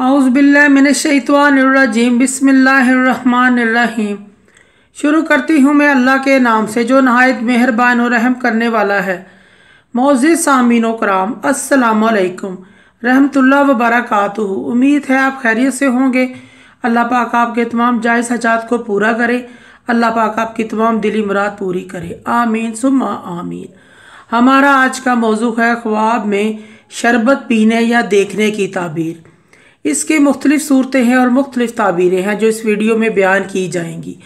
आउज़बिल्लिनशैतवानरजीम बसमीम शुरू करती हूँ मैं अल्लाह के नाम से जो नहायत मेहरबान और रहम करने वाला है मौज़ सामीन कराम असलकम रहमतुल्ला वबरकत उम्मीद है आप खैरियत से होंगे अल्लाह पाक आपके तमाम जायज़ हजात को पूरा करे अल्लाह पाक आपकी तमाम दिली मुराद पूरी करे आमीन सुम्मा आमीन हमारा आज का मौजू है ख्वाब में शरबत पीने या देखने की ताबीर इसके मुख्तलिफ़ सूरतें हैं और मुख्तलिफ़ ताबीरें हैं जो इस वीडियो में बयान की जाएंगी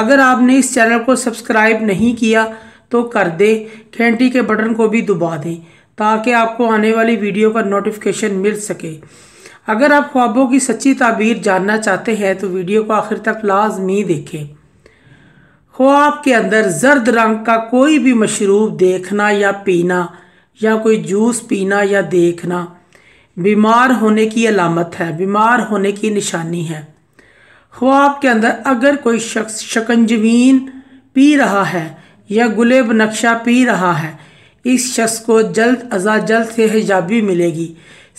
अगर आपने इस चैनल को सब्सक्राइब नहीं किया तो कर दें घंटी के बटन को भी दबा दें ताकि आपको आने वाली वीडियो का नोटिफिकेशन मिल सके अगर आप ख्वाबों की सच्ची ताबीर जानना चाहते हैं तो वीडियो को आखिर तक लाजमी देखें ख्वाब के अंदर जर्द रंग का कोई भी मशरूब देखना या पीना या कोई जूस पीना या देखना बीमार होने की अलामत है बीमार होने की निशानी है ख्वाब के अंदर अगर कोई शख्स शकंजवीन पी रहा है या गुलेब नक्शा पी रहा है इस शख्स को जल्द अजा जल्द से हिजाबी मिलेगी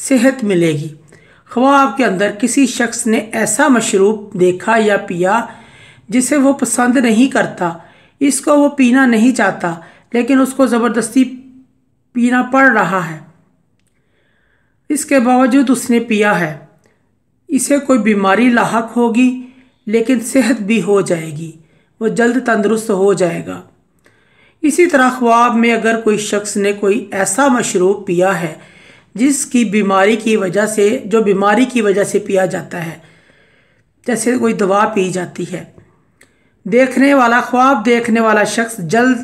सेहत मिलेगी ख्वाब के अंदर किसी शख्स ने ऐसा मशरूब देखा या पिया जिसे वो पसंद नहीं करता इसको वो पीना नहीं चाहता लेकिन उसको ज़बरदस्ती पीना पड़ रहा है इसके बावजूद उसने पिया है इसे कोई बीमारी लाक होगी लेकिन सेहत भी हो जाएगी वो जल्द तंदुरुस्त हो जाएगा इसी तरह ख्वाब में अगर कोई शख्स ने कोई ऐसा मशरूब पिया है जिसकी बीमारी की वजह से जो बीमारी की वजह से पिया जाता है जैसे कोई दवा पी जाती है देखने वाला ख्वाब देखने वाला शख्स जल्द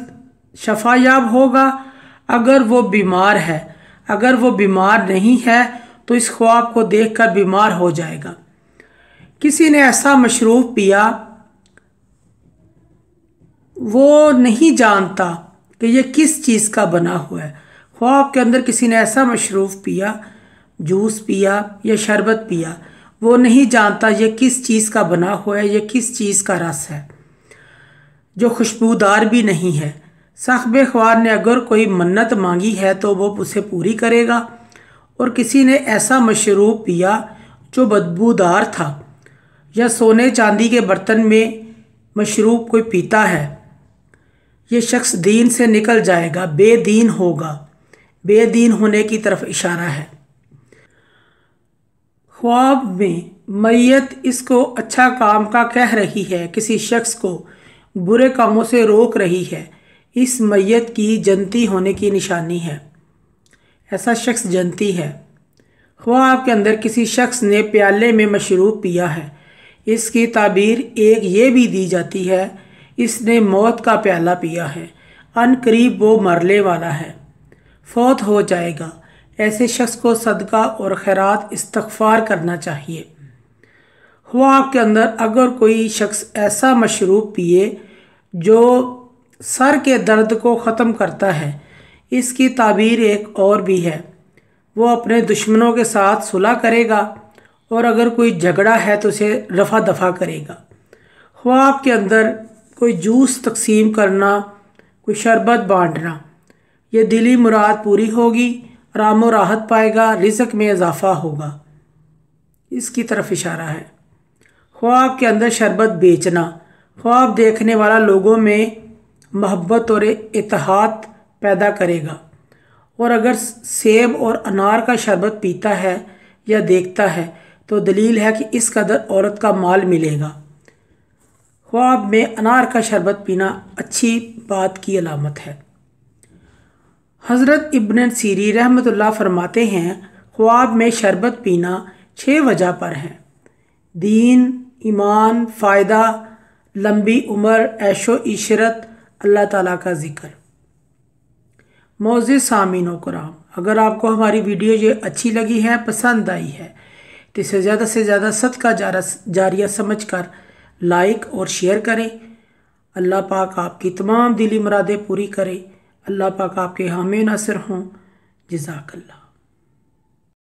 शफायाब होगा अगर वो बीमार है अगर वो बीमार नहीं है तो इस ख्वाब को देखकर बीमार हो जाएगा किसी ने ऐसा मशरूब पिया वो नहीं जानता कि यह किस चीज़ का बना हुआ है ख्वाब के अंदर किसी ने ऐसा मशरूब पिया जूस पिया या शरबत पिया वो नहीं जानता ये किस चीज़ का बना हुआ है ये किस चीज़ का रस है जो खुशबूदार भी नहीं है साहब ख्वार ने अगर कोई मन्नत मांगी है तो वह उसे पूरी करेगा और किसी ने ऐसा मशरूब पिया जो बदबूदार था या सोने चांदी के बर्तन में मशरूब कोई पीता है ये शख्स दीन से निकल जाएगा बेदीन होगा बेदीन होने की तरफ इशारा है ख्वाब में मैत इसको अच्छा काम का कह रही है किसी शख्स को बुरे कामों से रोक रही है इस मैत की जनती होने की निशानी है ऐसा शख्स जनती है ख्वा आपके अंदर किसी शख्स ने प्याले में मशरूब पिया है इसकी ताबीर एक ये भी दी जाती है इसने मौत का प्याला पिया है अन करीब वो मरने वाला है फौत हो जाएगा ऐसे शख्स को सदका और खैरात इस्तफ़ार करना चाहिए हुआ आपके अंदर अगर कोई शख्स ऐसा मशरूब पिए जो सर के दर्द को ख़त्म करता है इसकी ताबीर एक और भी है वो अपने दुश्मनों के साथ सुलह करेगा और अगर कोई झगड़ा है तो उसे रफा दफा करेगा ख्वाब के अंदर कोई जूस तकसीम करना कोई शरबत बांटना ये दिली मुराद पूरी होगी आराम और राहत पाएगा रिजक में इजाफा होगा इसकी तरफ इशारा है ख्वाब के अंदर शरबत बेचना ख्वाब देखने वाला लोगों में मोहब्बत और इतहात पैदा करेगा और अगर सेब और अनार का शरबत पीता है या देखता है तो दलील है कि इस कदर औरत का माल मिलेगा ख्वाब में अनार का शरबत पीना अच्छी बात की अलामत है हज़रत इब्न सीरी रहमतुल्लाह फरमाते हैं ख्वाब में शरबत पीना छः वजह पर है दीन ईमान फ़ायदा लंबी उम्र ऐशो इशरत अल्लाह ताला का ज़िक्र मोज़ सामिन कराम अगर आपको हमारी वीडियो ये अच्छी लगी है पसंद आई है तो इसे ज़्यादा से ज़्यादा सदका जारिया समझ कर लाइक और शेयर करें अल्लाह पाक आपकी तमाम दिली मुरादें पूरी करें अल्लाह पाक आपके हामी हों जजाकल्ला